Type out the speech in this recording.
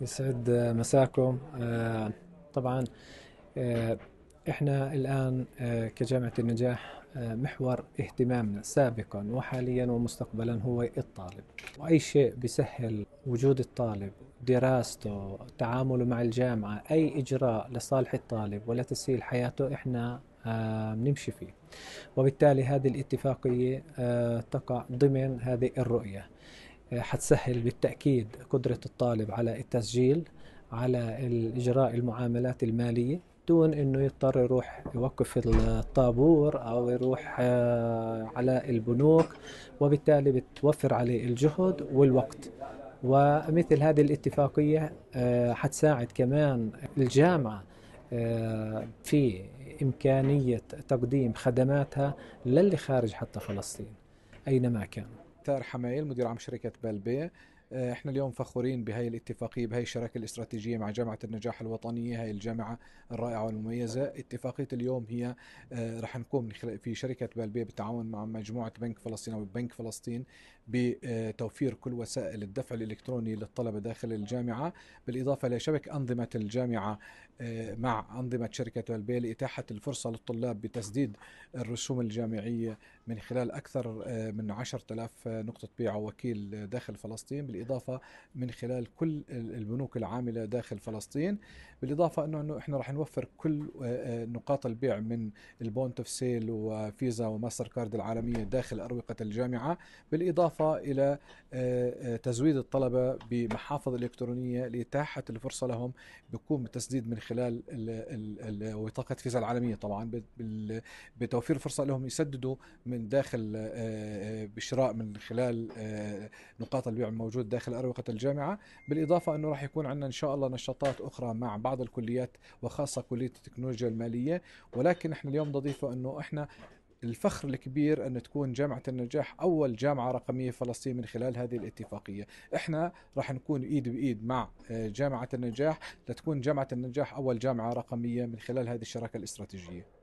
يسعد مساكم آه، طبعا آه، احنا الان آه، كجامعه النجاح محور اهتمامنا سابقا وحاليا ومستقبلا هو الطالب واي شيء بيسهل وجود الطالب دراسته تعامله مع الجامعه اي اجراء لصالح الطالب ولا تسهيل حياته احنا بنمشي آه، فيه وبالتالي هذه الاتفاقية آه، تقع ضمن هذه الرؤية آه، حتسهل بالتأكيد قدرة الطالب على التسجيل على إجراء المعاملات المالية دون انه يضطر يروح يوقف الطابور او يروح على البنوك وبالتالي بتوفر عليه الجهد والوقت ومثل هذه الاتفاقيه حتساعد كمان الجامعه في إمكانية تقديم خدماتها للي خارج حتى فلسطين أينما كان تار حمايل مدير عام شركة بالبي آه، احنا اليوم فخورين بهي الاتفاقيه بهي الشراكه الاستراتيجيه مع جامعه النجاح الوطنيه هي الجامعه الرائعه والمميزه اتفاقيه اليوم هي آه، رح نقوم في شركه بالبيه بالتعاون مع مجموعه بنك فلسطين او بنك فلسطين بتوفير آه، كل وسائل الدفع الالكتروني للطلبه داخل الجامعه بالاضافه لشبك انظمه الجامعه مع انظمه شركه بالبيه لاتاحه الفرصه للطلاب بتسديد الرسوم الجامعيه من خلال اكثر من 10000 نقطه بيع وكيل داخل فلسطين بالإضافة من خلال كل البنوك العاملة داخل فلسطين بالإضافة أنه, إحنا راح نوفر كل آه، آه، نقاط البيع من البونت اوف سيل وفيزا وماستر كارد العالمية داخل أروقة الجامعة بالإضافة إلى آه، تزويد الطلبة بمحافظ إلكترونية لإتاحة الفرصة لهم بيكون بالتسديد من خلال وثاقة فيزا العالمية طبعا بتوفير فرصة لهم يسددوا من داخل بشراء من خلال نقاط البيع الموجودة داخل أروقة الجامعة بالإضافة أنه راح يكون عندنا إن شاء الله نشاطات أخرى مع بعض الكليات وخاصة كلية التكنولوجيا المالية ولكن احنا اليوم نضيفه أنه احنا الفخر الكبير أن تكون جامعة النجاح أول جامعة رقمية فلسطينية من خلال هذه الاتفاقية إحنا راح نكون إيد بإيد مع آه، جامعة النجاح لتكون جامعة النجاح أول جامعة رقمية من خلال هذه الشراكة الاستراتيجية